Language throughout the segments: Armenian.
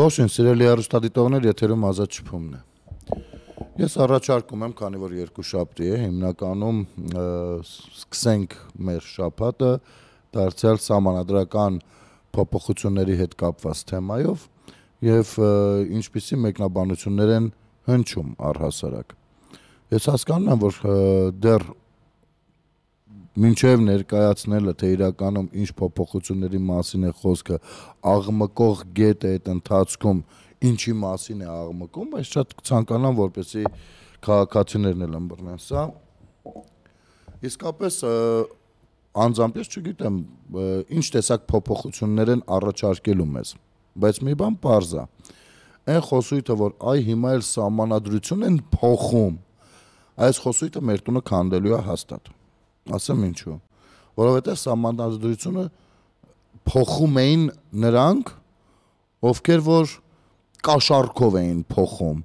Ողջույն, սիրելի հեռուստադիտողներ, եթերում ազատ շփումն է։ Ես առաջարկում եմ, քանի որ երկու շաբթի է, հիմնականում սկսենք մեր շաբաթը դարձյալ համանդրական փոփոխությունների հետ կապված թեմայով եւ ինչպիսի մեկնաբանություններ են հնչում առհասարակ։ Ես հասկանում եմ, որ դեռ մինչև ներկայացնելը, թե իրականում ինչ փոփոխությունների մասին է խոսքը, աղմկող գետ է այդ ընթացքում, ինչի մասին է աղմկում, այս շատ ցանկանամ, որպեսի քաղաքացիներն էլ ըմբռնեն սա։ Իսկապես անձամբ չգիտեմ, ինչ տեսակ փոփոխություններ են առաջարկելու մեզ, բայց մի բան པարզ է։ Այն խոսույթը, որ այ հիմա էլ սահմանադրություն են փոխում, այս խոսույթը մեր տունը քանդելու է հաստատ ասեմ ինչու որովհետեւ համանդրությունը փոխում էին նրանք ովքեր որ կաշառքով էին փոխում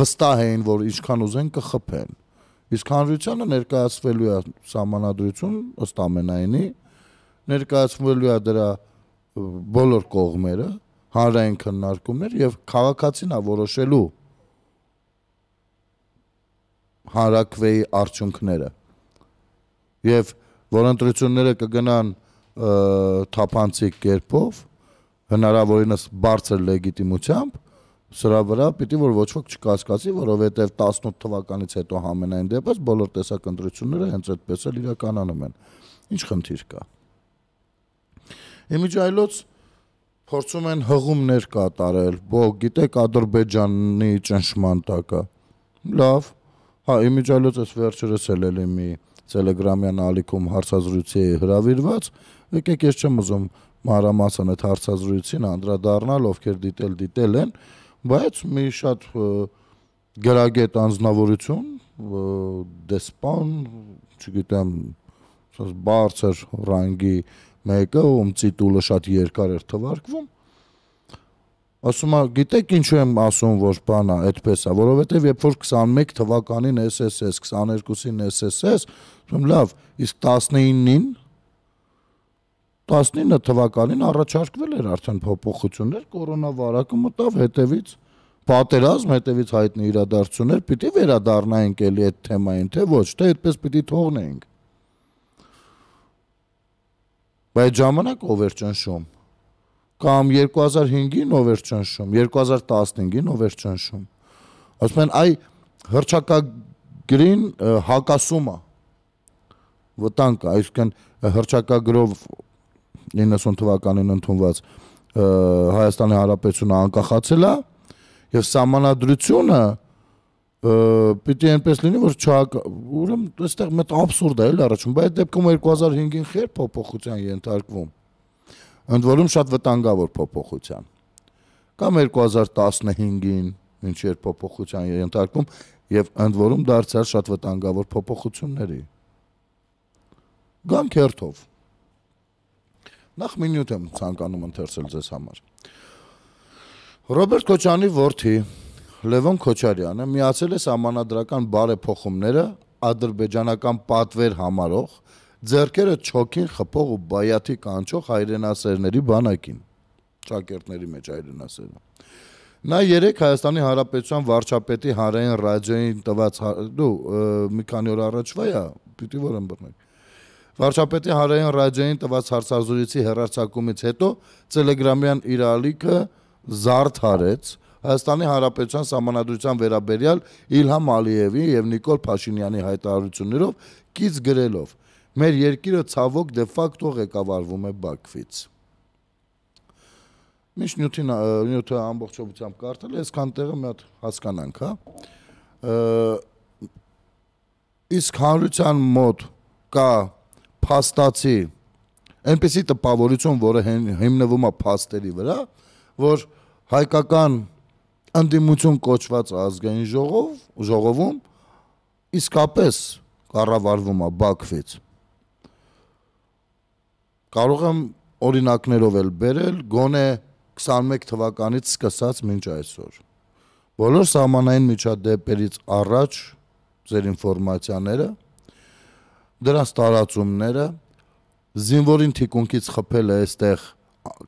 վստահ էին որ ինչքան ուզեն կխփեն իսկ հանրությանը ներկայացվելու է համանդրություն ըստ ամենայնի ներկայացվելու է դրա բոլոր կողմերը հանրային քննարկումներ եւ քաղաքացին ա որոշելու հանրակրվեի արդյունքները եւ որ ընտրությունները կգնան թափանցիկ կերպով հնարավորինս բարձր լեգիտիմությամբ սրա վրա պիտի որ ոչ ոք չկասկածի, որովհետև 18 թվականից հետո համենայն դեպս բոլոր տեսակ ընտրությունները հենց այդպես էլ իրականանում են։ Ինչ խնդիր կա։ Իմիջայլոց փորձում են հղումներ կատարել, բո գիտեք Ադրբեջանի ճնշման տակը։ Լավ։ Հա, իմիջայլոց էս վերջերս էլ էլի մի Telegram-յան ալիքում հարցազրույցի հրավիրված, եկեք ես չեմ ուզում մանրամասն այդ հարցազրույցին անդրադառնալ, ովքեր դիտել դիտել են, բայց մի շատ գրագետ անձնավորություն, դեսպան, չգիտեմ, բարձր ռանգի մեկը, ում տիտուլը շատ երկար էր թվարկվում, ասում է գիտեք ինչու եմ ասում որ բանա այդպես է որովհետև երբ որ 21 թվականին SSS 22-ին SSS ասում լավ իսկ 19-ին 19 թվականին առաջարկվել էր արդեն փոփոխություններ կորոնավարակը մտավ հետևից պատերազմ հետևից հայտնի իրադարձություններ պիտի վերադառնայինք էլի այդ թեմային թե ոչ թե այդպես պիտի թողնեինք բայց ժամանակ ով էր ճնշում կամ 2005-ին ով էր ճնշում, 2015-ին ով էր ճնշում։ Ասում են այ հրճակագրին հակասումը վտանգ կա, այսինքն հրճակագրով 90 թվականին ընդունված Հայաստանի Հանրապետությունը անկախացել է եւ համանadrությունը պիտի այնպես լինի, որ չա, ուրեմն այստեղ մեծ աբսուրդ է էլ առաջում, բայց դեպքում 2005-ին խեր փոփոխության ենթարկվում ընդ որում շատ վտանգավոր փոփոխության։ Կամ 2015-ին ինչ էր փոփոխության ենթարկվում եւ ընդ որում դարձյալ շատ վտանգավոր փոփոխությունների։ Գամ քերթով։ Նախ մի նյութ եմ ցանկանում ընթերցել ձեզ համար։ Ռոբերտ Քոչյանի որդի Լևոն Քոչարյանը միացել է համանadrական բարեփոխումները ադրբեջանական պատվեր համարող ձերքերը չոքին խփող ու բայաթի կանչող հայրենասերների բանակին ճակերտների մեջ հայրենասերը նա երեք Հայաստանի Հանրապետության վարչապետի հանրային ռադիոյին տված հա- դու մի քանի օր առաջվա է պիտի որ ըմբռնեք վարչապետի հանրային ռադիոյին տված հարցազրույցի հերարցակումից հետո Telegram-յան իր ալիքը զարդարեց Հայաստանի Հանրապետության Սահմանադրության վերաբերյալ Իլհամ Ալիևի եւ Նիկոլ Փաշինյանի հայտարարություններով կից գրելով Մեր երկիրը ցավոք դե ֆակտո ղեկավարվում է Բաքվից։ Միշտ նյութին նյութը ամբողջությամբ կարդել է, այսքան տեղը մի հատ հասկանանք, հա։ Իսկ հանրության մոտ կա փաստացի այնպեսի տպավորություն, որը հիմնվում է փաստերի վրա, որ հայկական ընդդիմություն կոչված ազգային ժողով, ժողովում իսկապես կառավարվում է Բաքվից կարող եմ օրինակներով էլ բերել, գոնե 21 թվականից սկսած մինչ այսօր։ Բոլոր սահմանային միջադեպերից առաջ ձեր ինֆորմացիաները, դրանց տարածումները, զինվորին թիկունքից խփելը այստեղ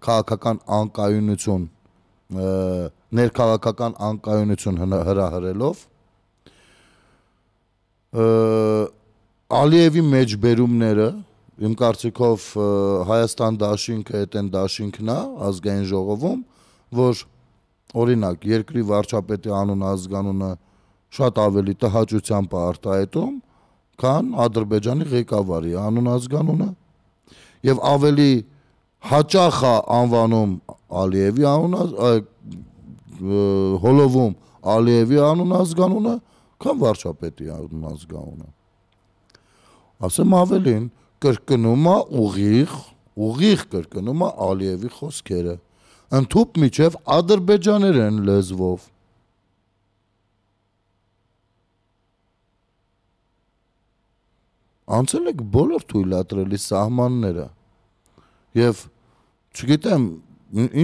քաղաքական անկայունություն ներքաղաքական անկայունություն հրահրելով Ալիևի մեջբերումները իմ կարծիքով Հայաստան դաշինքը այդ են դաշինքն է ազգային ժողովում, որ օրինակ երկրի վարչապետի անուն ազգանունը շատ ավելի տհաճությամբ է արտահայտում, քան Ադրբեջանի ղեկավարի անուն ազգանունը եւ ավելի հաճախ է անվանում Ալիևի անուն հոլովում Ալիևի անուն ազգանունը, քան վարչապետի անուն ազգանունը։ Ասեմ ավելին, կրկնում է ուղիղ, ուղիղ կրկնում է Ալիևի խոսքերը։ Ընթուփ միջև ադրբեջաներեն լեզվով։ Անցել եք բոլոր թույլատրելի սահմանները։ Եվ չգիտեմ,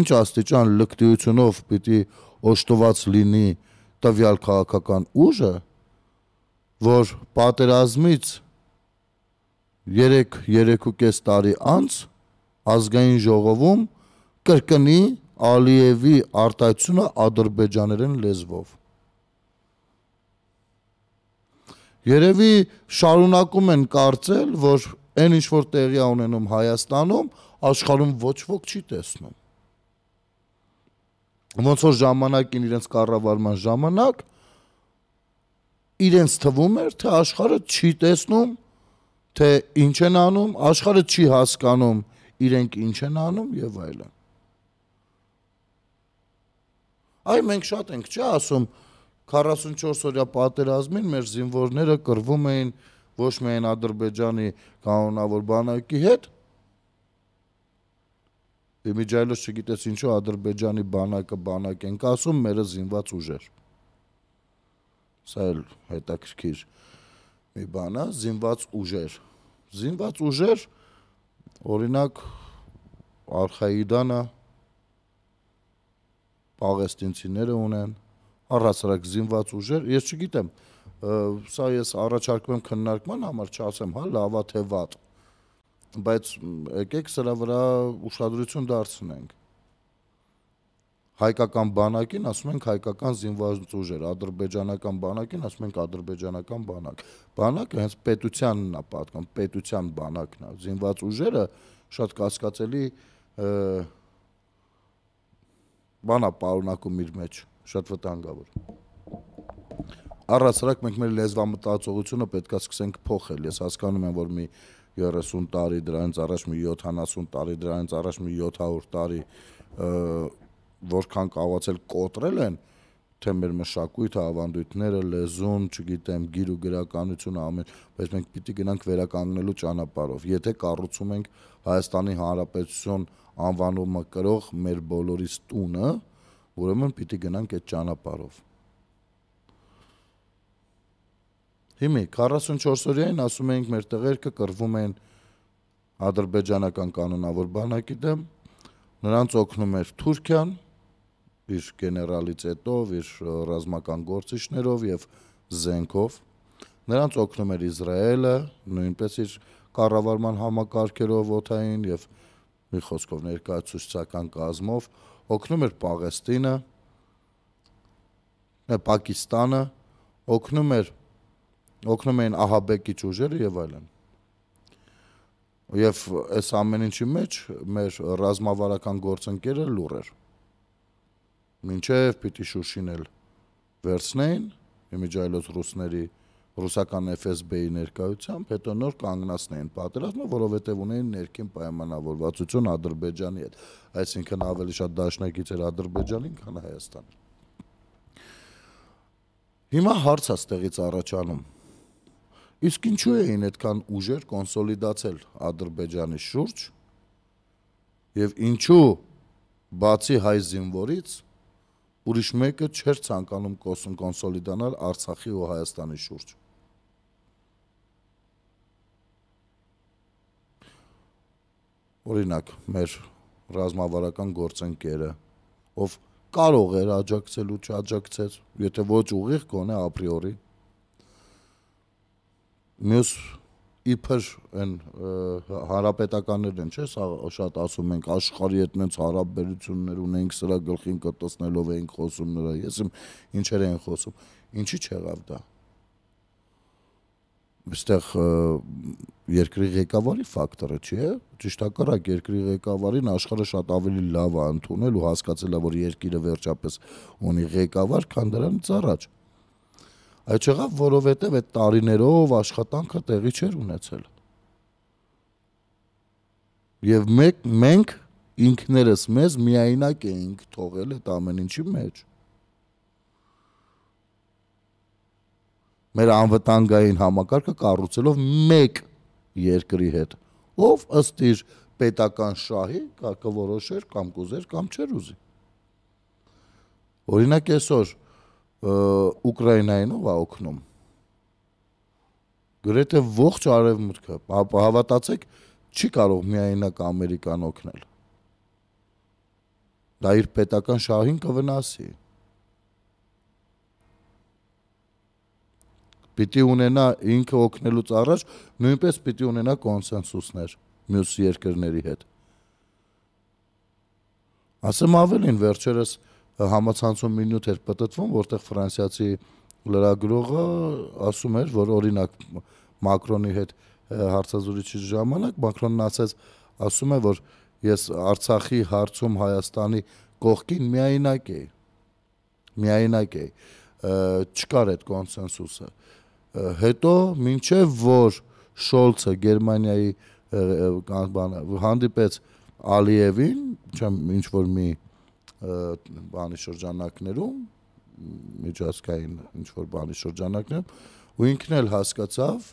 ինչ աստիճան լկտիությունով պիտի օշտված լինի տվյալ քաղաքական ուժը, որ պատերազմից 3-3.5 տարի անց ազգային ժողովում կրկնի Ալիևի արտահայտությունը ադրբեջաներեն լեզվով։ Երևի շարունակում են կարծել, որ այն ինչ որ տեղի է ունենում Հայաստանում, աշխարհում ոչ ոք չի տեսնում։ Ոնց որ ժամանակին իրենց կառավարման ժամանակ իրենց թվում էր, թե աշխարհը չի տեսնում թե ինչ են անում, աշխարհը չի հասկանում իրենք ինչ են անում եւ այլն։ Այ մենք շատ ենք, չի ասում 44 օրյա պատերազմին մեր զինվորները կռվում էին ոչ միայն Ադրբեջանի կանոնավոր բանակի հետ, Իմիջայլոս չգիտես ինչու Ադրբեջանի բանակը բանակ ենք ասում, մերը զինված ուժեր։ Սա էլ հետաքրքիր մի բան է, հա, զինված ուժեր։ Զինված ուժեր օրինակ Արխայիդանը պաղեստինցիները ունեն, առասարակ զինված ուժեր, ես չգիտեմ, սա ես առաջարկում եմ քննարկման համար, չասեմ, հա, լավա թե վատ, բայց եկեք սրա վրա ուշադրություն դարձնենք։ դա հայկական բանակին ասում ենք հայկական զինված ուժեր, ադրբեջանական բանակին ասում ենք ադրբեջանական բանակ։ Բանակը հենց պետությանն է պատկան, պետության բանակն է։ Զինված ուժերը շատ կասկածելի բանա պարունակում իր մեջ, շատ վտանգավոր։ Առասարակ մենք մեր լեզվամտածողությունը պետքա սկսենք փոխել։ Ես հասկանում եմ, որ մի 30 տարի դրանից առաջ, մի 70 տարի դրանից առաջ, մի 700 տարի որքան կարողացել կոտրել են թե մեր մշակույթը, ավանդույթները, լեզուն, չգիտեմ, գիր ու գրականությունը ամեն, բայց մենք պիտի գնանք վերականգնելու ճանապարհով։ Եթե կառուցում ենք Հայաստանի Հանրապետություն անվանումը կրող մեր բոլորի տունը, ուրեմն պիտի գնանք այդ ճանապարհով։ Հիմի 44 օրյային ասում էինք մեր տղերքը կռվում են ադրբեջանական կանոնավոր բանակի դեմ, նրանց օգնում էր Թուրքիան, իր գեներալից հետո իր ռազմական գործիչներով եւ զենքով նրանց օգնում էր Իսրայելը նույնպես իր կառավարման համակարգերով օթային եւ մի խոսքով ներկայացուցչական կազմով օգնում էր Պաղեստինը Պակիստանը օգնում էր օգնում էին ահաբեկիչ ուժերը եւ այլն եւ այս ամեն ինչի մեջ մեր ռազմավարական գործընկերը լուր էր մինչև պիտի շուշին էլ վերցնեին իմիջայլոց ռուսների ռուսական FSB-ի ներկայությամբ հետո նոր կանգնացնեին պատերազմը, որովհետև ունեին ներքին պայմանավորվածություն Ադրբեջանի հետ։ Այսինքն ավելի շատ դաշնակից էր Ադրբեջանին, քան Հայաստանը։ Հիմա հարցը ստեղից առաջանում։ Իսկ ինչու էին այդքան ուժեր կոնսոլիդացել Ադրբեջանի շուրջ եւ ինչու բացի հայ զինվորից ուրիշ մեկը չէր ցանկանում կոսն կոնսոլիդանալ Արցախի ու Հայաստանի շուրջ։ Օրինակ, մեր ռազմավարական գործընկերը, ով կարող էր աջակցել ու չաջակցեր, եթե ոչ ուղիղ գոնե ապրիորի։ Մյուս իբր այն հարապետականներն են, չէ՞, սա շատ ասում ենք աշխարհի հետ նենց հարաբերություններ ունենք, սրա գլխին կտտեսնելով էինք խոսում նրա։ Ես իմ ինչեր են խոսում։ Ինչի՞ չեղավ դա։ Այստեղ երկրի ղեկավարի ֆակտորը, չէ՞։ Ճիշտ հակառակ երկրի ղեկավարին աշխարհը շատ ավելի լավ է ընդունել ու հասկացել է, որ երկիրը վերջապես ունի ղեկավար, քան դրանից առաջ։ Այդ չեղավ, որովհետև այդ տարիներով աշխատանքը տեղի չէր ունեցել։ Եվ մեկ մենք ինքներս մեզ միայնակ էինք թողել այդ ամեն ինչի մեջ։ Մեր անվտանգային համակարգը կառուցելով մեկ երկրի հետ, ով ըստ իր պետական շահի կարգավորոշեր կամ կուզեր կամ չեր ուզի։ Օրինակ այսօր Ուկրաինային ով է օգնում։ Գրեթե ողջ արևմուտքը, հա, հա, հավատացեք, չի կարող միայնակ ամերիկան օգնել։ Դա իր պետական շահին կվնասի։ Պիտի ունենա ինքը օգնելուց առաջ նույնպես պիտի ունենա կոնսենսուսներ մյուս երկրների հետ։ Ասեմ ավելին, վերջերս համացանցում մի նյութ էր պատտվում, որտեղ ֆրանսիացի լրագրողը ասում էր, որ օրինակ Մակրոնի հետ հարցազրույցի ժամանակ Մակրոնն ասաց, ասում է, որ ես Արցախի հարցում Հայաստանի կողքին միայնակ էի։ Միայնակ էի։ Չկար այդ կոնսենսուսը։ Հետո մինչև որ Շոլցը Գերմանիայի հանդիպեց Ալիևին, չեմ ինչ որ մի բանի շրջանակներում միջազգային ինչ որ բանի շրջանակներում ու ինքն էլ հասկացավ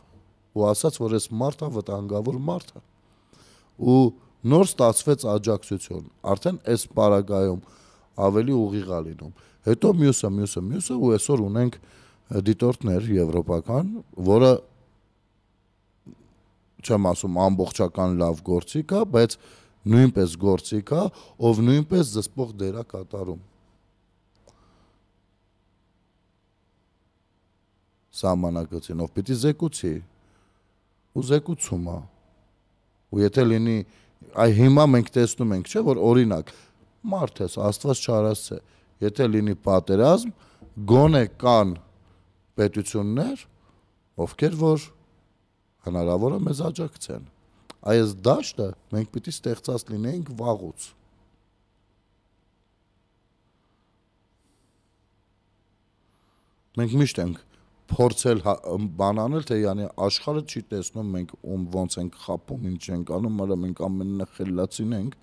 ու ասաց որ այս մարդը վտանգավոր մարդ է ու նոր ստացվեց աջակցություն արդեն այս պարագայում ավելի ուղիղ է լինում հետո մյուսը մյուսը մյուսը ու այսօր ունենք դիտորդներ եվրոպական որը չեմ ասում ամբողջական լավ գործիք է բայց նույնպես գործի կա, ով նույնպես զսպող դերա կատարում։ Սամանակցին, ով պիտի զեկուցի, ու զեկուցում է։ Ու եթե լինի, այ հիմա մենք տեսնում ենք, չէ, որ օրինակ մարդ է, Աստված չարած է, եթե լինի պատերազմ, գոնե կան պետություններ, ովքեր որ հնարավոր է մեզ աջակցեն այս դաշտը մենք պիտի ստեղծած լինենք վաղուց։ Մենք միշտ ենք փորձել հա- բանանել, թե յանի աշխարհը չի տեսնում մենք ում ոնց ենք խապում, ինչ ենք անում, հələ մենք ամենն խելացին ենք,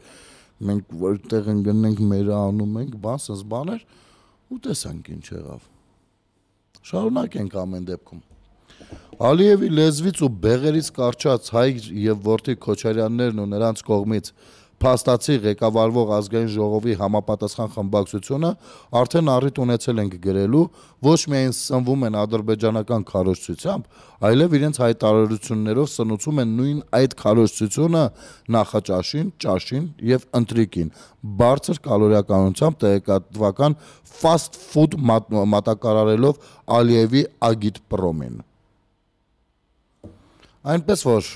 մենք որտեղ են գնենք, մերը անում ենք, բան սս բաներ ու տեսանք ինչ եղավ։ Շարունակենք ամեն դեպքում։ Ալիևի լեզվից ու բեղերից կարճած Հայկ եւ Որթի Քոչարյաններն ու նրանց կողմից փաստացի ղեկավարվող ազգային ժողովի համապատասխան խմբակցությունը արդեն առիթ ունեցել են գրելու ոչ միայն սնվում են ադրբեջանական քարոշցությամբ, այլև իրենց հայտարարություններով սնուցում են նույն այդ քարոշցությունը նախաճաշին, ճաշին եւ ընտրիկին, բարձր կալորիականությամբ տեղեկատվական ֆաստ ֆուդ մատակարարելով Ալիևի ագիտ պրոմին։ մատ, Այնպես որ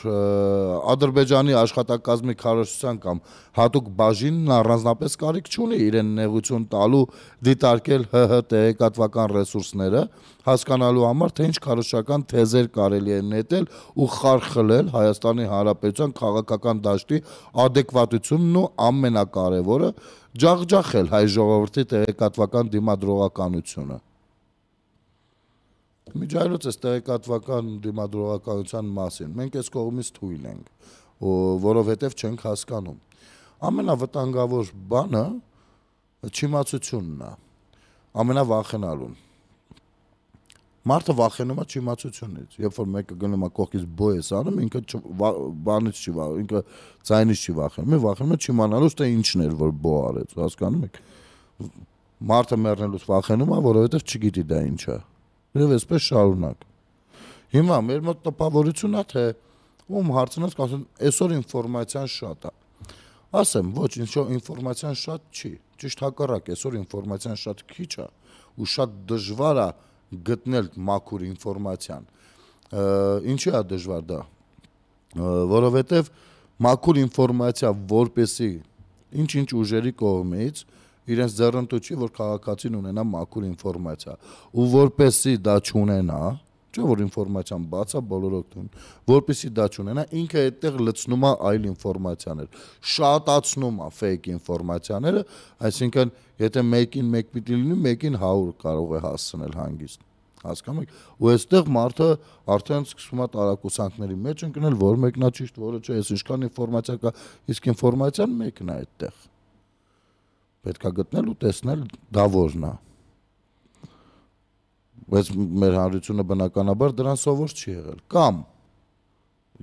Ադրբեջանի աշխատակազմի քարոշցության կամ հատուկ բաժինն առանձնապես կարիք չունի իրեն նեղություն տալու դիտարկել ՀՀ տեղեկատվական ռեսուրսները, հասկանալու համար թե ինչ քարոշչական թեզեր կարելի է նետել ու խարխլել Հայաստանի Հանրապետության քաղաքական դաշտի adekvatությունն ու ամենակարևորը ջախջախել հայ ժողովրդի տեղեկատվական դիմադրողականությունը։ Միջայլոց էս տեղեկատվական դիմադրողականության մասին։ Մենք այս կողմից թույլ ենք, որովհետև չենք հասկանում։ Ամենավտանգավոր բանը չիմացությունն է։ Ամենավախենալուն։ Մարդը վախենում է չիմացությունից։ Երբ որ մեկը գնում է կողքից բոյես անում, ինքը բանից չի վախ, ինքը ցայնից չի վախենում, վախենում է չիմանալուց թե ինչն էր, որ բո արեց, հասկանում եք։ Մարդը մեռնելուց վախենում է, որովհետև չգիտի դա ինչ է եւ այսպես շարունակ։ Հիմա մեր մոտ տպավորությունն է թե ում հարցնած կասեն այսօր ինֆորմացիան շատ է։ Ասեմ, ոչ, ինչո ինֆորմացիան շատ չի։ Ճիշտ հակառակ, այսօր ինֆորմացիան շատ քիչ է ու շատ դժվար է գտնել մաքուր ինֆորմացիան։ Ինչի է դժվար դա։ Որովհետեւ մաքուր ինֆորմացիա որպեսի ինչ-ինչ ուժերի կողմից -ինչ իրենց ձեռնտու չի, որ քաղաքացին ունենա մաքուր ինֆորմացիա։ Ու որպեսի դա չունենա, չէ՞ որ ինֆորմացիան բաց է բոլորովին, որպեսի դա չունենա, ինքը այդտեղ լցնում է այլ ինֆորմացիաներ, շատացնում է fake ինֆորմացիաները, այսինքն եթե մեկին 1 պիտի լինի, մեկին 100 կարող է հասցնել հանգիստ հասկանում եք ու այստեղ մարդը արդեն սկսում է տարակուսանքների մեջ ընկնել որ մեկնա ճիշտ որը չէ ես ինչքան ինֆորմացիա կա իսկ ինֆորմացիան մեկն է այդտեղ պետքա գտնել ու տեսնել դա որն է բայց մեր հանրությունը բնականաբար դրան սովոր չի եղել կամ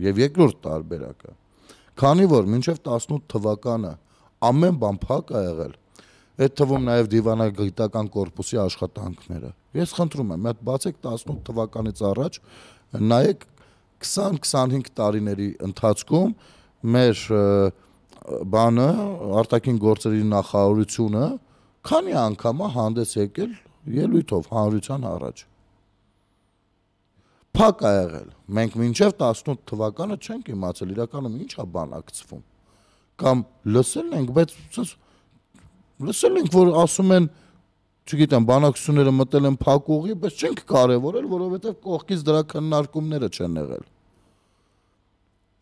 եւ երկրորդ տարբերակը քանի որ մինչեւ 18 թվականը ամեն բան փակ է եղել այդ թվում նաեւ դիվանագիտական կորպուսի աշխատանքները ես խնդրում եմ մի հատ բացեք 18 թվականից առաջ նայեք 20-25 տարիների ընթացքում մեր և, բանը արտաքին գործերի նախարարությունը քանի անգամ է հանդես եկել ելույթով հանրության առաջ։ Փակ է եղել։ Մենք մինչև 18 թվականը չենք իմացել իրականում ինչ է բանակցվում։ Կամ լսել ենք, բայց ցած լսել ենք, որ ասում են չգիտեմ, բանակցությունները մտել են փակ ուղի, բայց չենք կարևորել, որովհետև կողքից դրա քննարկումները չեն եղել։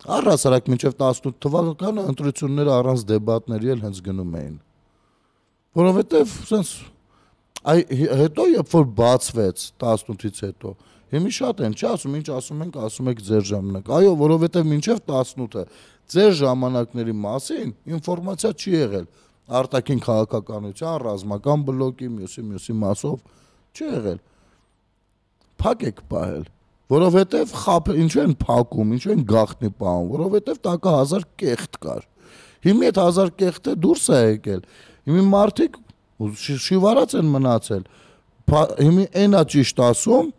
Առհասարակ մինչև 18 թվականը ընտրությունները առանց դեբատների էլ հենց գնում էին։ Որովհետև սենց այ հետո երբ որ բացվեց 18-ից հետո հիմի շատ են, չի ասում, ինչ ասում ենք, ասում եք ձեր ժամանակ։ Այո, որովհետև մինչև 18-ը ձեր ժամանակների մասին ինֆորմացիա չի եղել արտաքին քաղաքականության, ռազմական բլոկի, մյուսի, մյուսի մասով չի եղել։ Փակ եք պահել որովհետև խապ ինչու են փակում, ինչու են գախտնի պահում, որովհետև տակա 1000 կեղտ կար։ Հիմա այդ 1000 կեղտը դուրս է եկել։ Հիմա մարդիկ շիվարած են մնացել։ Հիմա այնա ճիշտ ասում,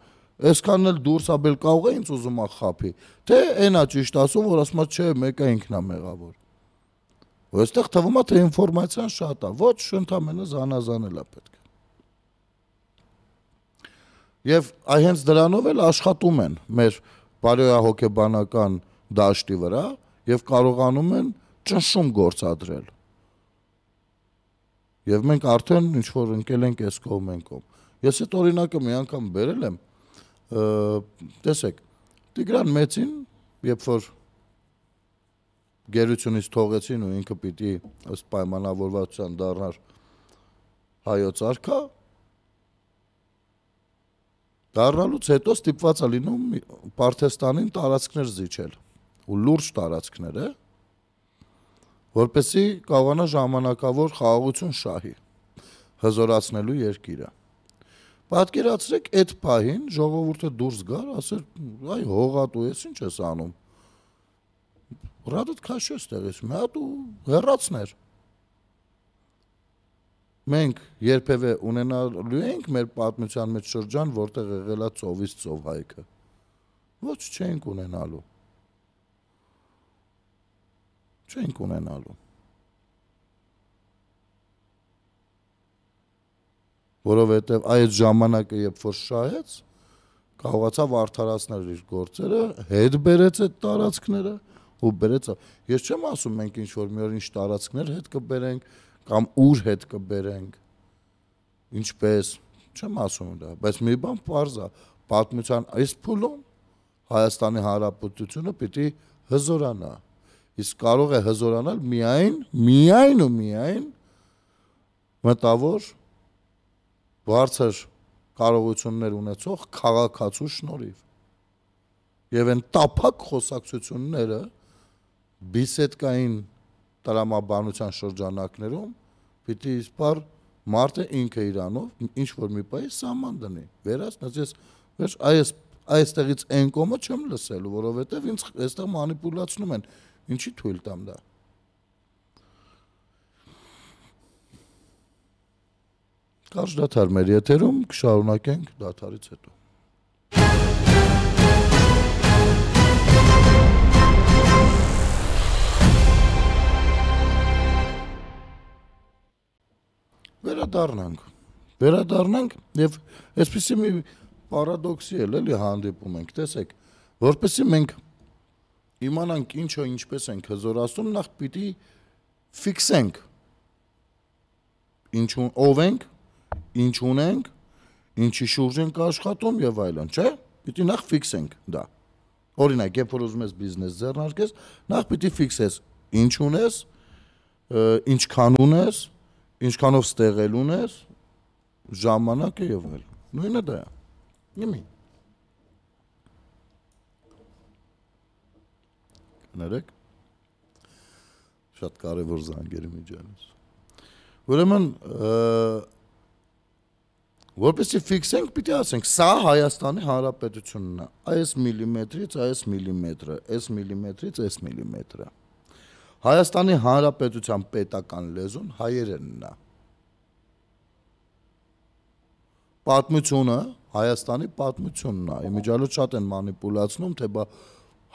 այսքանն էլ դուրս է բել կարող է ինձ ուզում է խափի։ Թե այնա ճիշտ ասում, որ ասում է չէ, մեկը ինքն է մեղավոր։ Ոստեղ թվում է թե ինֆորմացիան շատ է, ոչ շնթամենը զանազանել է պետք։ Եվ այհենց դրանով էլ աշխատում են մեր բարոյահոգեբանական դաշտի վրա եւ կարողանում են ճնշում գործադրել։ Եվ մենք արդեն ինչ որ ընկել ենք այս կողմ են կողմ։ Ես այդ օրինակը մի անգամ բերել եմ։ Տեսեք, Տիգրան Մեծին, երբ որ գերությունից թողեցին ու ինքը պիտի ըստ պայմանավորվածության դառնար հայոց արքա, Դառնալուց հետո ստիպված է լինում Պարթեստանին տարածքներ զիջել ու լուրջ տարածքներ է, որպեսի կարողանա ժամանակավոր խաղաղություն շահի հզորացնելու երկիրը։ Պատկերացրեք այդ պահին ժողովուրդը դուրս գար, ասեր, այ հողատու ես ինչ ես անում։ Ռադդ քաշես տեղից, մի հատ ու հեռացներ մենք երբևէ ունենալու ենք մեր պատմության մեջ շրջան, որտեղ եղել է ծովից ծով հայքը։ Ոչ չենք ունենալու։ Չենք ունենալու։ Որովհետև այդ ժամանակը, երբ որ շահեց, կարողացավ արդարացնել իր գործերը, հետ բերեց այդ տարածքները ու բերեց։ Ես չեմ ասում մենք ինչ որ մի օր ինչ տարածքներ հետ կբերենք, կամ ուր հետ կբերենք։ Ինչպես, չեմ ասում դա, բայց մի բան պարզ է, պատմության այս փուլում Հայաստանի Հանրապետությունը պիտի հզորանա։ Իսկ կարող է հզորանալ միայն, միայն ու միայն մտավոր բարձր կարողություններ ունեցող քաղաքացու շնորհիվ։ Եվ այն տափակ խոսակցությունները բիսեդկային տրամաբանության շրջանակներում պիտի իսպար մարդը ինքը իրանով ինչ որ մի պայ սահման դնի։ Վերացնած ես վերջ այս այստեղից այն կոմը չեմ լսել, որովհետև ինձ այստեղ մանիպուլացնում են։ Ինչի թույլ տամ դա։ Կարճ դաթար մեր եթերում, կշարունակենք դաթարից հետո։ վերադառնանք։ Վերադառնանք եւ այսպեսի մի պարադոքսի էլ էլի հանդիպում ենք, տեսեք, որպեսի մենք իմանանք ինչը ինչպես ենք հզորացնում, նախ պիտի ֆիքսենք ինչու ով ենք, ինչ ունենք, ինչի շուրջ ենք աշխատում եւ այլն, չէ՞։ Պիտի նախ ֆիքսենք դա։ Օրինակ, երբ որ ուզում ես բիզնես ձեռնարկես, նախ պիտի ֆիքսես ինչ ունես, ինչքան ունես, ինչքանով ստեղելուն էր ժամանակը եղել։ Նույնը դա։ Նիմի։ Ներեք։ Շատ կարևոր զանգերի միջանից։ Ուրեմն որպեսի ֆիքսենք, պիտի ասենք, սա Հայաստանի Հանրապետությունն է։ Այս միլիմետրից այս միլիմետրը, այս միլիմետրից այս միլիմետրը։ Հայաստանի Հանրապետության պետական լեզուն հայերենն է։ Պատմությունը Հայաստանի պատմությունն է։ Իմիջալով շատ են մանիպուլացնում, թե բա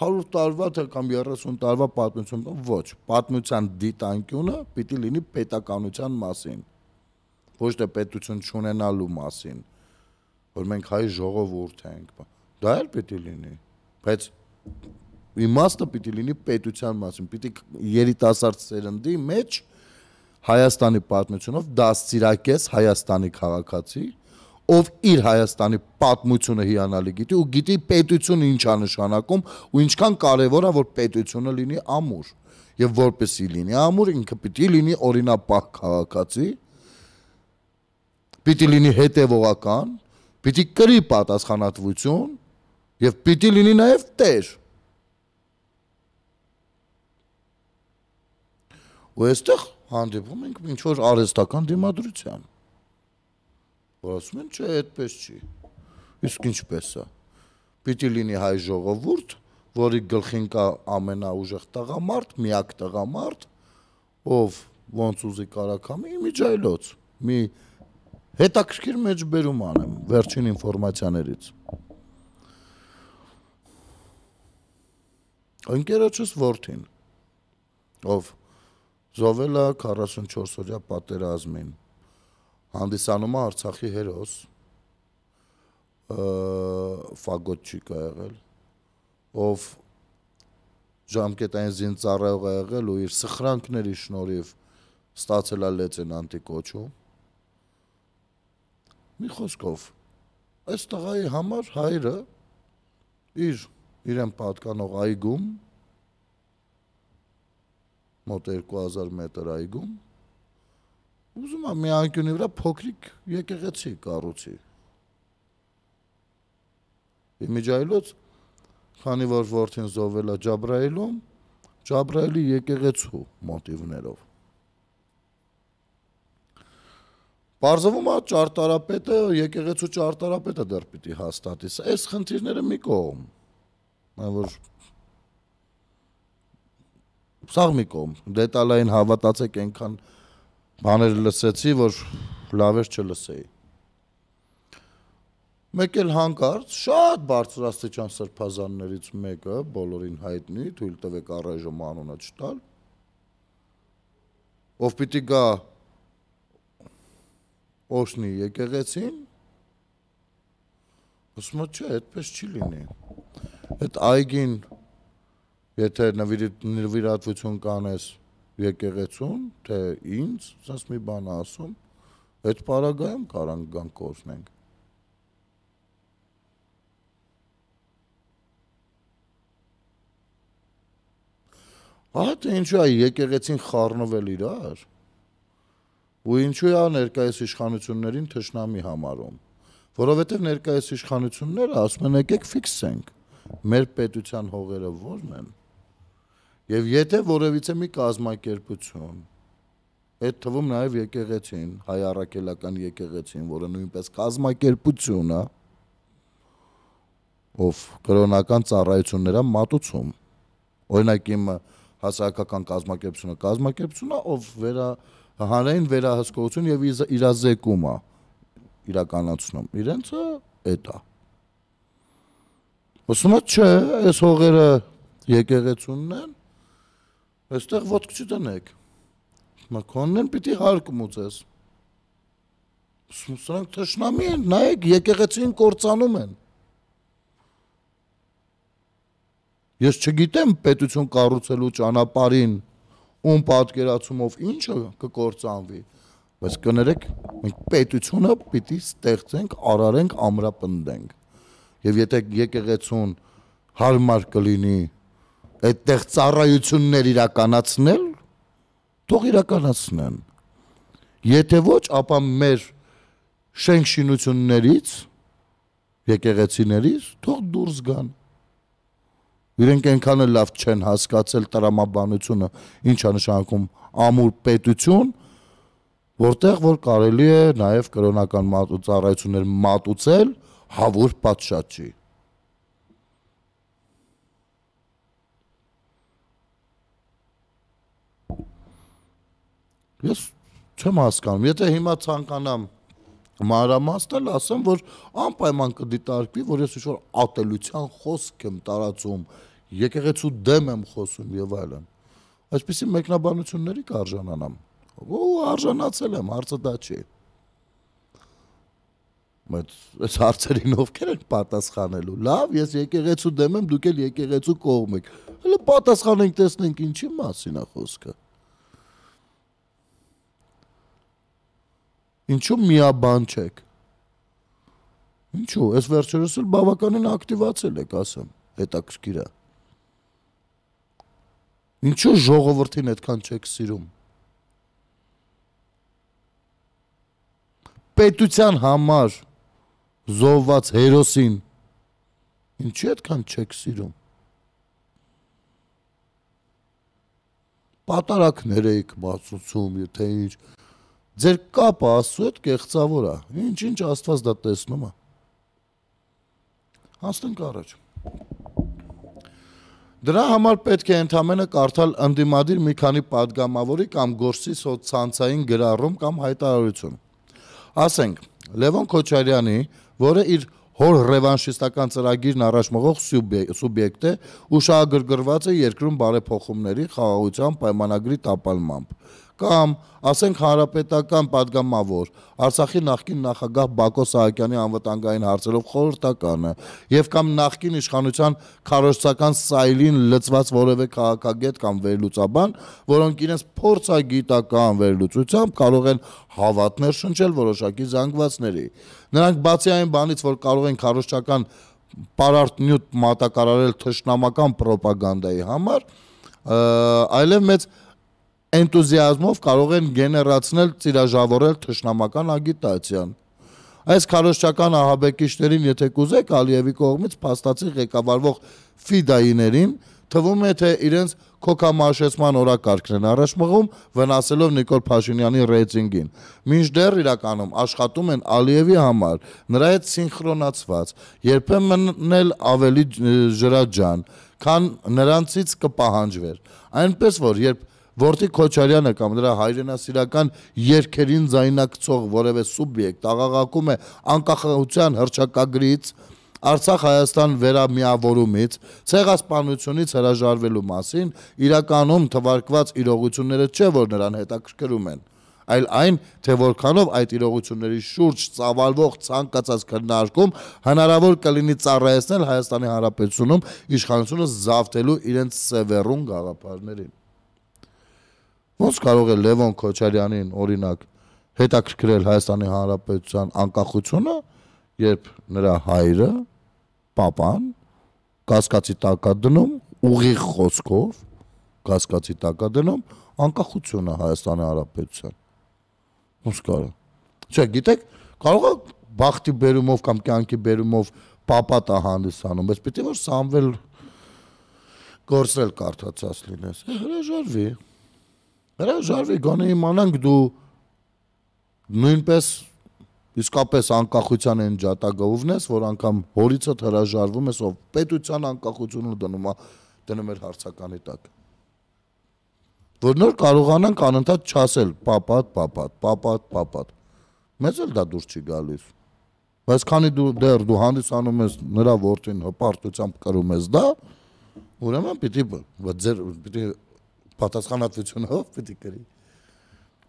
100 տարվա թե կամ 30 տարվա պատմություն, ոչ, պատմության դիտանկյունը պիտի լինի պետականության մասին։ Ոչ թե պետություն չունենալու մասին, որ մենք հայ ժողովուրդ ենք։ Դա էլ պիտի լինի։ Բայց իմաստը պիտի լինի պետության մասին, պիտի երիտասարդ սերնդի մեջ Հայաստանի պատմությունով դասցիրակես Հայաստանի քաղաքացի, ով իր Հայաստանի պատմությունը հիանալի գիտի ու գիտի պետությունը ինչ է նշանակում ու ինչքան կարևոր է որ պետությունը լինի ամուր եւ որպեսի լինի ամուր ինքը պիտի լինի օրինապահ քաղաքացի պիտի լինի հետևողական պիտի կրի պատասխանատվություն եւ պիտի լինի նաեւ տեր ու այստեղ հանդիպում ենք ինչ որ արհեստական դիմադրության որ ասում են չէ այդպես չի իսկ ինչպես է պիտի լինի հայ ժողովուրդ որի գլխին կա ամենաուժեղ տղամարդ միակ տղամարդ ով ոնց ուզի կարակամի իմիջայլոց մի հետաքրքիր մեջբերում անեմ վերջին ինֆորմացիաներից ընկերոջս որդին ով Զովել է 44-օրյա պատերազմին։ Հանդիսանում է Արցախի հերոս Ֆագոտչիկա եղել, ով ժամկետային զինծառայող է եղել ու իր սխրանքների շնորհիվ ստացել է լեյտենանտի կոչում։ Մի խոսքով, այս տղայի համար հայրը իր իրեն պատկանող այգում մոտ 2000 մետր այգում ուզում եմ մի անկյունի վրա փոքրիկ եկեղեցի կառուցի։ Իմիջայլոց քանի որ ворթին զովելա Ջաբրայելում, Ջաբրայելի եկեղեցու մոտիվներով։ Պարզվում է ճարտարապետը, եկեղեցու ճարտարապետը դեռ պիտի հաստատի։ Այս խնդիրները մի կողմ, այն որ սաղ մի կողմ, դետալային հավատացեք ենքան բաներ լսեցի, որ լավեր չլսեի։ Մեկ էլ հանկարծ շատ բարձրաստիճան սրբազաններից մեկը բոլորին հայտնի, թույլ տվեք առայժմ անունը չտալ, ով պիտի գա օշնի եկեղեցին, ասում է, չէ, այդպես չի լինի։ Այդ այգին Եթե նվիրատվություն կանես եկեղեցուն, թե ինձ, ասես մի բան ասում, այդ պարագայում կարանք գան կորցնենք։ Հա, թե ինչու է եկեղեցին խառնվել իրար։ Ու ինչու է ներկայիս իշխանություններին թշնամի համարում, որովհետև ներկայիս իշխանությունները ասում են եկեք ֆիքսենք մեր պետության հողերը ո՞րն են։ Եվ եթե որևիցե մի կազմակերպություն, այդ թվում նաև եկեղեցին, հայ առաքելական եկեղեցին, որը նույնպես կազմակերպություն է, ով կրոնական ծառայությունները մատուցում։ Օրինակ իմ հասարակական կազմակերպությունը կազմակերպությունն է, ով վերա հանրային վերահսկողություն եւ իրազեկում է իրականացնում։ Իրենցը էդ է։ Ոսմա չէ, այս հողերը եկեղեցունն են, այստեղ ոտք չտնեք։ Մականն պիտի հարկում ուծես։ Սրանք թշնամի են, նայեք, եկեղեցին կործանում են։ Ես չգիտեմ պետություն կառուցելու ճանապարհին ում պատկերացումով ինչը կկործանվի, բայց կներեք, մենք պետությունը պիտի ստեղծենք, արարենք, ամրապնդենք։ Եվ եթե եկեղեցուն հարմար կլինի այդտեղ ծառայություններ իրականացնել, թող իրականացնեն։ Եթե ոչ, ապա մեր շենքշինություններից, եկեղեցիներից թող դուրս գան։ Իրենք այնքան էլ լավ չեն հասկացել տրամաբանությունը, ինչ է նշանակում ամուր պետություն, որտեղ որ կարելի է նաև կրոնական մատուցարայություններ մատուցել հավուր պատշաճի։ մատու Ես չեմ հասկանում, եթե հիմա ցանկանամ մանրամասնել, ասեմ, որ անպայման կդիտարկվի, որ ես ինչ-որ ատելության խոսք եմ տարածում, եկեղեցու դեմ եմ խոսում եւ այլն։ Այսպիսի մեկնաբանությունների կարժանանամ։ Ու արժանացել եմ, հարցը դա չի։ Բայց այս հարցերին ովքեր են պատասխանելու։ Լավ, ես եկեղեցու դեմ եմ, դուք էլ եկեղեցու կողմ եք։ Հələ պատասխանենք, տեսնենք ինչի մասին է խոսքը։ Ինչու միաբան չեք։ Ինչու, այս վերջերս էլ բավականին ակտիվացել եք, ասեմ, հետաքրքիր է։ Ինչու ժողովրդին այդքան չեք սիրում։ Պետության համար զոհված հերոսին ինչու այդքան չեք սիրում։ Պատարակներ եք բացուցում, եթե ինչ Ձեր կապը Աստծո հետ կեղծավոր է։ Ինչ-ինչ Աստված դա տեսնում է։ Հասնենք առաջ։ Դրա համար պետք է ընդամենը կարդալ ընդդիմադիր մի քանի падգամավորի կամ գործի սոցցանցային գրառում կամ հայտարարություն։ Ասենք, Լևոն Քոչարյանի, որը իր հոր ռևանշիստական ծրագիրն առաջ մղող սուբյեկտ է, ուշագրգռված է երկրում բարեփոխումների խաղաղության պայմանագրի տապալմամբ կամ ասենք հանրապետական падգամավոր Արցախի նախկին նախագահ Բակո Սահակյանի անվտանգային հարցերով խորհրդականը եւ կամ նախկին իշխանության քարոշցական սայլին լծված որևէ քաղաքագետ կամ վերլուծաբան, որոնք իրենց փորձագիտական վերլուծությամբ կարող են հավատներ շնչել որոշակի զանգվածների։ Նրանք բացի այն բանից, որ կարող են քարոշցական պարարտնյութ մատակարարել թշնամական ռոպագանդայի համար, այլև մեծ էնտուզիազմով կարող են գեներացնել, ծիրաժավորել թշնամական ագիտացիան։ Այս քարոշչական ահաբեկիչներին, եթե կուզեք, Ալիևի կողմից փաստացի ղեկավարվող ֆիդայիներին, թվում է թե իրենց կոկամաշեցման օրակարգն են առաջ մղում, վնասելով Նիկոլ Փաշինյանի ռեյտինգին։ Մինչդեռ իրականում աշխատում են Ալիևի համար, նրա հետ սինխրոնացված, երբեմն էլ ավելի ջրաջան, քան նրանցից կպահանջվեր։ Այնպես որ, երբ Որտի Քոչարյանը կամ նրա հայրենասիրական երկերին զայնակցող որևէ սուբյեկտ աղաղակում է անկախության հռչակագրից Արցախ-Հայաստան վերամիավորումից ցեղասպանությունից հրաժարվելու մասին իրականում թվարկված իրողությունները չէ որ նրան հետաքրքրում են այլ այն, թե որքանով այդ իրողությունների շուրջ ծավալվող ցանկացած քննարկում հնարավոր կլինի ծառայեցնել Հայաստանի Հանրապետությունում իշխանությունը զավթելու իրենց սևեռուն գաղափարներին։ Ոնց կարող է Լևոն Քոչարյանին օրինակ հետաքրքրել Հայաստանի Հանրապետության անկախությունը, երբ նրա հայրը papan կասկածի տակա դնում ուղիղ խոսքով կասկածի տակա դնում անկախությունը Հայաստանի Հանրապետության։ Ոնց կարող։ Չէ, գիտեք, կարող է բախտի բերումով կամ կյանքի բերումով papa տա հանդիսանում, բայց պետք է որ Սամվել գործել կարդացած լինես։ Հրաժարվի հրաժարվի, գոնե իմանանք դու նույնպես իսկապես անկախության այն ջատագովն ես, որ անգամ հորիցդ հրաժարվում ես, ով պետության անկախությունը դնում է դնում էր հարցականի տակ։ Որ նոր կարողանանք անընդհատ չասել պապատ, պապատ, պապատ, պապատ։ Մեզ էլ դա դուր չի գալիս։ Բայց քանի դու դեռ դու հանդիսանում ես նրա ворթին հպարտությամբ կրում ես դա, ուրեմն պիտի ձեր պիտի պատասխանատվությունը ով պիտի կրի։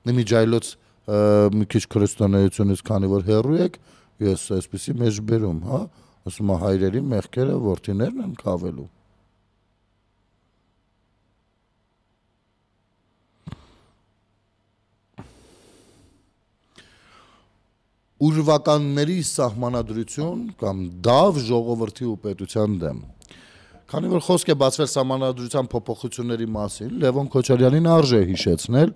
Նիմիջայլոց մի քիչ քրիստոնեությունից քանի որ հեռու եք, ես այսպեսի մեջ բերում, հա, ասում եմ հայրերի մեղքերը worth-իներն են կավելու։ ուրվականների սահմանադրություն կամ դավ ժողովրդի ու պետության դեմ Քանի որ խոսք է բացվել համանadrության փոփոխությունների մասին, Լևոն Քոչարյանին արժե հիշեցնել,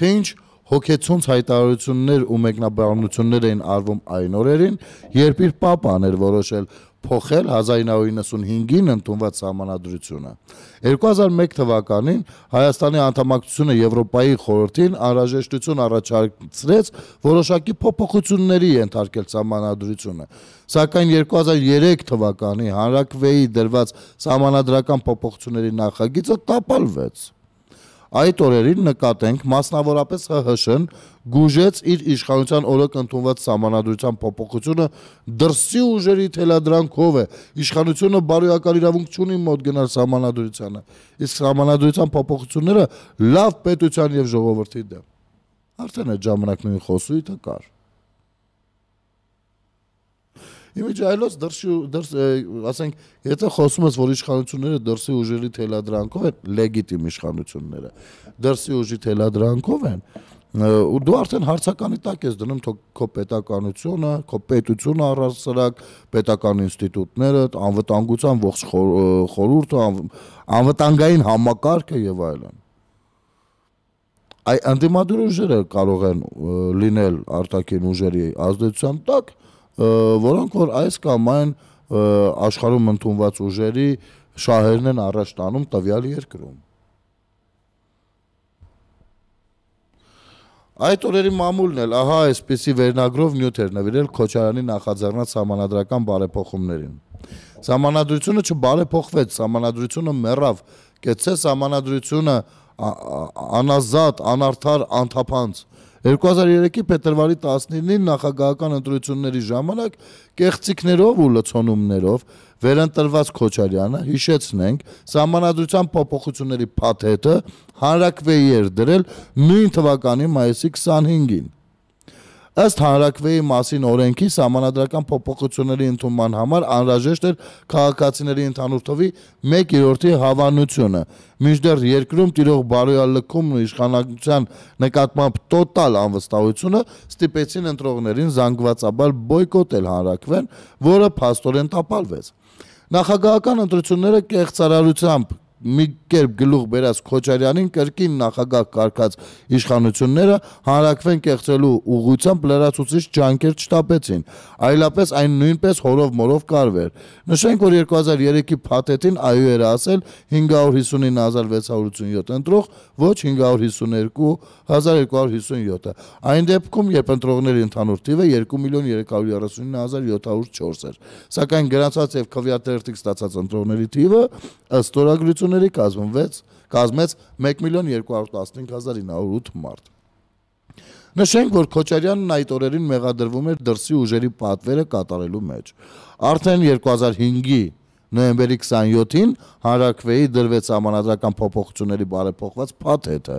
թե ինչ հոգեցունց հայտարարություններ ու մեկնաբանություններ էին արվում այն օրերին, երբ իր papan էր որոշել, փոխել 1995-ին ընդունված համանadrությունը։ 2001 թվականին Հայաստանի անդամակցությունը Եվրոպայի խորհրդին անհրաժեշտություն առաջացրեց որոշակի փոփոխությունների ենթարկել համանadrությունը։ Սակայն 2003 թվականի հանրակրվեի դրված համանadrական փոփոխությունների նախագիծը տապալվեց։ Այդ օրերին նկատենք մասնավորապես ՀՀՇ-ն գուժեց իր իշխանության օրոք ընդունված համանadrության փոփոխությունը դրսի ուժերի թելադրանքով է։ Իշխանությունը բարոյական իրավունք չունի մոտ գնալ համանadrությանը։ Իսկ համանadrության փոփոխությունները լավ պետության եւ ժողովրդի դեմ։ Արդեն այդ ժամանակ նույն խոսույթը կար։ Իմիջայլոց դրսի դրս ասենք, եթե խոսում ես, որ իշխանությունները դրսի ուժերի թելադրանքով են, լեգիտիմ իշխանությունները դրսի ուժի թելադրանքով են, ու դու արդեն հարցականի տակ ես դնում քո պետականությունը, քո պետությունը առասարակ, պետական ինստիտուտները, անվտանգության ողջ խորհուրդը, անվտանգային համակարգը եւ այլն։ Այ անդիմադուր ուժերը կարող են լինել արտաքին ուժերի ազդեցության տակ, որոնք որ այս կամ այն աշխարհում ընդունված ուժերի շահերն են առաջ տանում տվյալ երկրում։ Այդ օրերի մամուլն էլ ահա այսպիսի վերնագրով նյութ էր նվիրել Քոչարյանի նախաձեռնած համանadrական բարեփոխումներին։ Համանadrությունը չբարեփոխվեց, համանadrությունը մեռավ։ Կեցես համանadrությունը անազատ, անարդար, անթափանց։ 2003-ի փետրվարի 19-ին նախագահական ընտրությունների ժամանակ կեղծիքներով ու լցոնումներով վերընտրված Քոչարյանը, հիշեցնենք, համանadrության փոփոխությունների փաթեթը հանրակվեի էր դրել նույն թվականի մայիսի 25-ին Ըստ հանրակրվեի մասին օրենքի համանդրական փոփոխությունների ընդունման համար անհրաժեշտ էր քաղաքացիների ընդհանուր թվի 1/3-ի հավանությունը։ Մինչդեռ երկրում տիրող բարոյալ լքումն ու իշխանության նկատմամբ տոտալ անվստահությունը ստիպեցին ընտրողներին զանգվածաբար բոյկոտել հանրակրվեն, որը փաստորեն տապալվեց։ Նախագահական ընտրությունները կեղծարարությամբ մի կերպ գլուխ բերած Քոչարյանին կրկին նախագահ կարկած իշխանությունները հանրակրվեն կեղծելու ուղությամբ լրացուցիչ ջանքեր չտապեցին, այլապես այն նույնպես հորով-մորով կարվեր։ Նշենք, որ 2003-ի փաթեթին ԱՅՈ էր ասել 559687 ընտրող, ոչ 552257-ը։ Այն դեպքում, երբ ընտրողների ընդհանուր տիվը 2.339.704 էր, սակայն գրանցված եւ քվյատերտիկ ստացած ընտրողների տիվը ըստ օրագրություն ընկերությունների կազմվեց կազմեց 1 միլիոն 215908 մարդ։ Նշենք, որ Քոչարյանն այդ օրերին մեղադրվում էր դրսի ուժերի պատվերը կատարելու մեջ։ Արդեն 2005-ի նոյեմբերի 27-ին Հանրակրվեի դրվեց համանadrական փոփոխությունների բարեփոխված փաթեթը։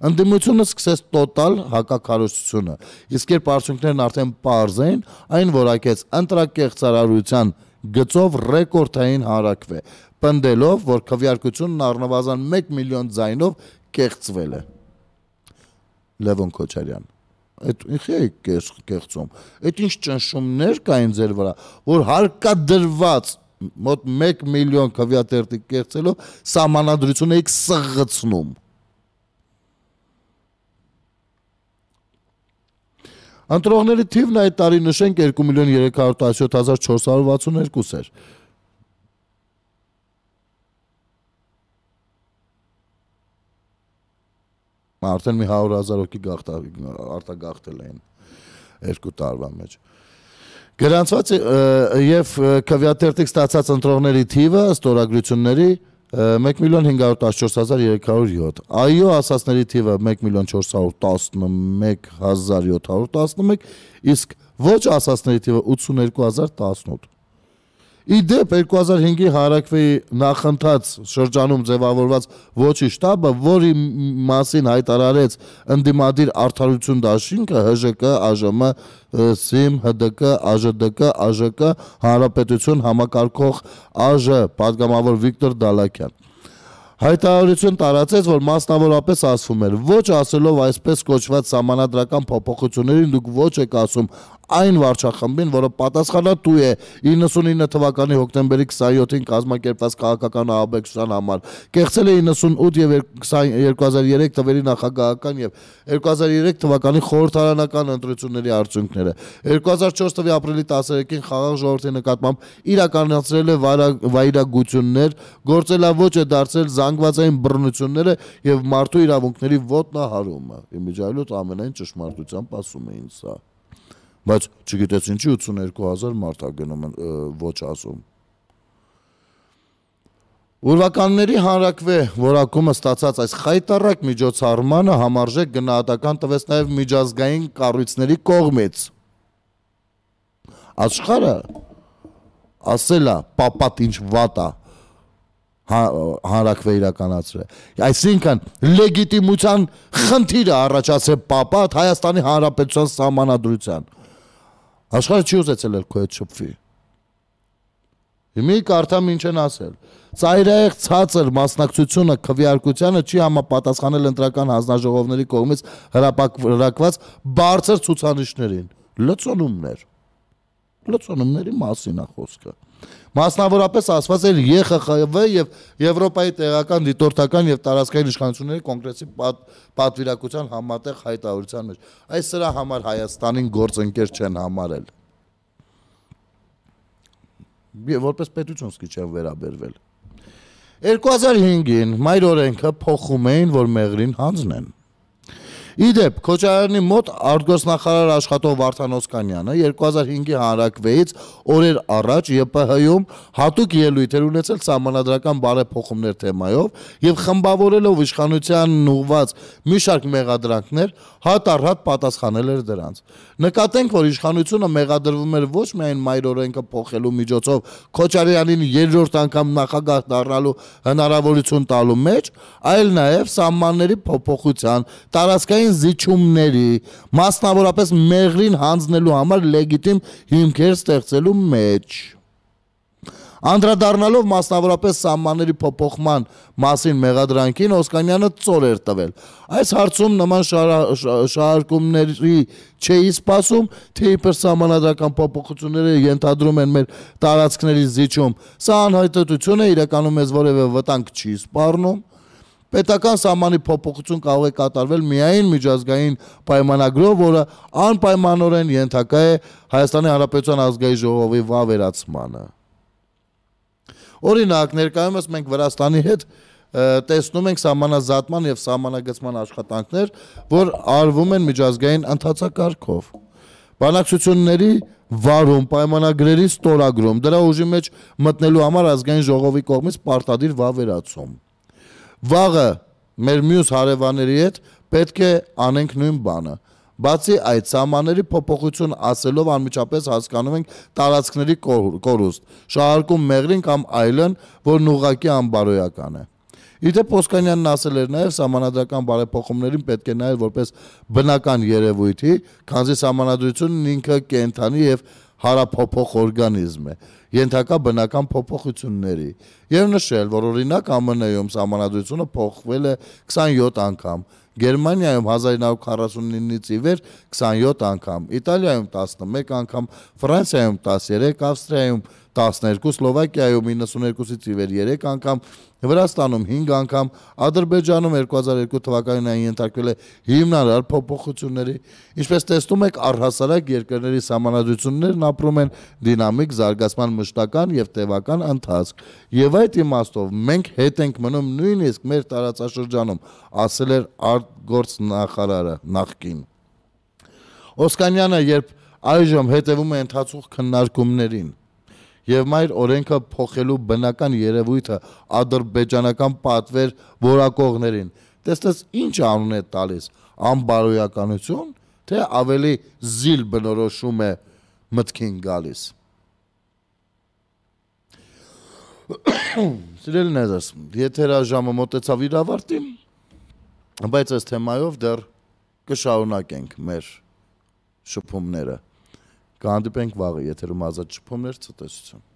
Ընդդիմությունը սկսեց տոտալ հակակարողությունը, իսկ երբ արդյունքներն արդեն པարզ էին, այն որակեց ընտրակեղծարարության գծով ռեկորդային հանրակրվե, պնդելով, որ քվեարկությունն առնվազն 1 միլիոն ձայնով կեղծվել է։ Լևոն Քոչարյան այդ ինչի է կեղծում։ Այդ ինչ ճնշումներ կային ձեր վրա, որ հարկադրված մոտ 1 միլիոն քվեատերտի կեղծելով սահմանադրությունը եք սղացնում։ Ընտրողների թիվն այդ տարի նշենք 2 միլիոն 317462 էր։ Արդեն մի 100.000 հոգի գախտ արտագախտել էին երկու տարվա մեջ։ Գրանցված եւ քվյատերտիկ ստացած ընտրողների թիվը ստորագրությունների 1 միլիոն 514307։ Այո, ասացների թիվը 1 միլիոն 411711, իսկ ոչ ասացների թիվը 82018։ Իդեպ 2005-ի հանրակրվեի նախընթաց շրջանում ձևավորված ոչի շտաբը, որի մասին հայտարարեց ընդդիմադիր արդարություն դաշինքը ՀԺԿ, ԱԺՄ, ՍԻՄ, ՀԴԿ, ԱԺԴԿ, ԱԺԿ, Հանրապետություն համակարգող ԱԺ պատգամավոր Վիկտոր Դալակյան Հայտարարություն տարածեց, որ մասնավորապես ասվում էր. ոչ ասելով այսպես կոչված համանadrական փոփոխություններին դուք ոչ եք ասում այն վարչախմբին, որը պատասխանատու է 99 թվականի հոկտեմբերի 27-ին կազմակերպված քաղաքական ահաբեկչության համար։ Կեղծել է 98 եւ 2003 թվերի նախագահական եւ 2003 թվականի խորհրդարանական ընտրությունների արդյունքները։ 2004 թվականի ապրիլի 13-ին խաղաղ ժողովրդի նկատմամբ իրականացրել է վայրագություններ, գործելավոճ է դարձել զանգ զանգվածային բռնությունները եւ մարդու իրավունքների ոտնահարումը։ Իմիջայլոց ամենայն ճշմարտությամբ ասում էին սա։ Բայց չգիտես ինչի 82000 մարդ է գնում ոչ ասում։ Ուրվականների հանրակվե որակումը ստացած այս խայտարակ միջոցառմանը համարժեք գնահատական տվեց նաև միջազգային կառույցների կողմից։ Աշխարը ասելա, պապատ ինչ վատ է, Հա, հանրակրվե իրականացրել։ Այսինքն լեգիտիմության խնդիրը առաջացել պապատ Հայաստանի Հանրապետության սահմանադրության։ Աշխարհը չի ուզեցել էլ քո հետ շփվի։ Հիմի կարդամ ինչ են ասել։ Ծայրահեղ ցածր մասնակցությունը քվեարկությանը չի համապատասխանել ընտրական հանձնաժողովների կողմից հրապարակված բարձր ցուցանիշներին։ Լծոնումներ։ Լծոնումների մասին է խոսքը։ Մասնավորապես ասված էր ԵԽԽՎ եւ Եվրոպայի տեղական դիտորդական եւ տարածքային իշխանությունների կոնգրեսի պատվիրակության համատեղ հայտարարության մեջ։ Այս սրա համար Հայաստանին գործընկեր չեն համարել։ Որպես պետություն սկիչ չեն վերաբերվել։ 2005-ին մայր օրենքը փոխում էին, որ մեղրին հանձնեն Իդեպ Քոչարյանի մոտ արտգործնախարար աշխատող Վարդան Օսկանյանը 2005-ի հանրակրվեից օրեր առաջ ԵՊՀ-ում հատուկ ելույթ էր ունեցել համանդրական բարեփոխումներ թեմայով եւ խմբավորելով իշխանությանն ուղված մի շարք մեղադրանքներ հատարհատ պատասխանել էր դրանց։ Նկատենք, որ իշխանությունը մեղադրվում էր ոչ միայն մայր օրենքը փոխելու միջոցով Քոչարյանին երրորդ անգամ նախագահ դառնալու հնարավորություն տալու մեջ, այլ նաեւ սահմանների փոփոխության տարածքային կոմերցիային զիջումների, մասնավորապես մեղրին հանձնելու համար լեգիտիմ հիմքեր ստեղծելու մեջ։ Անդրադառնալով մասնավորապես սահմանների փոփոխման մասին մեղադրանքին Օսկանյանը ծոր էր տվել։ Այս հարցում նման շարարկումների չէի սպասում, թե իբր սահմանադրական փոփոխությունները ենթադրում են մեր տարածքների զիջում։ Սա անհայտություն է, իրականում մեզ որևէ վտանգ չի սպառնում Պետական սահմանի փոփոխություն կարող է կատարվել միայն միջազգային պայմանագրով, որը անպայմանորեն ենթակա է Հայաստանի Հանրապետության ազգային ժողովի վավերացմանը։ Օրինակ, ներկայումս մենք Վրաստանի հետ տեսնում ենք սահմանազատման եւ սահմանագծման աշխատանքներ, որ արվում են միջազգային ընթացակարգով։ Բանակցությունների վարում, պայմանագրերի ստորագրում, դրա ուժի մեջ մտնելու համար ազգային ժողովի կողմից պարտադիր վավերացում։ Վաղը մեր մյուս հարևանների հետ պետք է անենք նույն բանը։ Բացի այդ սահմանների փոփոխություն ասելով անմիջապես հասկանում ենք տարածքների կորուստ, շահարկում մեղրին կամ այլն, որն ուղղակի անբարոյական է։ Իդե Պոսկանյանն ասել էր նաև համանadrական բարեփոխումներին պետք է նայել որպես բնական երևույթի, քանզի համանadrությունն ինքը կենթանի եւ հարափոփող օրգանիզմ է ենթակա բնական փոփոխությունների եւ նշել, որ օրինակ ԱՄՆ-ում համանadությունը փոխվել է 27 անգամ, Գերմանիայում 1949-ից ի վեր 27 անգամ, Իտալիայում 11 անգամ, Ֆրանսիայում 13, Ավստրիայում 10 12, Սլովակիայում 92-ից ի վեր 3 անգամ, Վրաստանում 5 անգամ, Ադրբեջանում 2002 թվականին այն ենթարկվել է հիմնարար փոփոխությունների։ Ինչպես տեսնում եք, առհասարակ երկրների համանadություններն ապրում են դինամիկ զարգացման մշտական եւ տևական ընթացք։ Եվ այդ իմաստով մենք հետ ենք մնում նույնիսկ մեր տարածաշրջանում, ասել էր արտգործ նախարարը նախկին։ Օսկանյանը երբ այժմ հետևում է ընթացող քննարկումներին եւ մայր օրենքը փոխելու բնական երևույթը ադրբեջանական պատվեր որակողներին։ Տեստես ինչ անուն է տալիս անբարոյականություն, թե ավելի զիլ բնորոշում է մտքին գալիս։ Սիրելի ներս, եթերաժամը մոտեցավ իր ավարտին, բայց այս թեմայով դեռ կշարունակենք մեր շփումները։ Կհանդիպենք վաղը եթերում ազատ շփումներ ցտեսություն։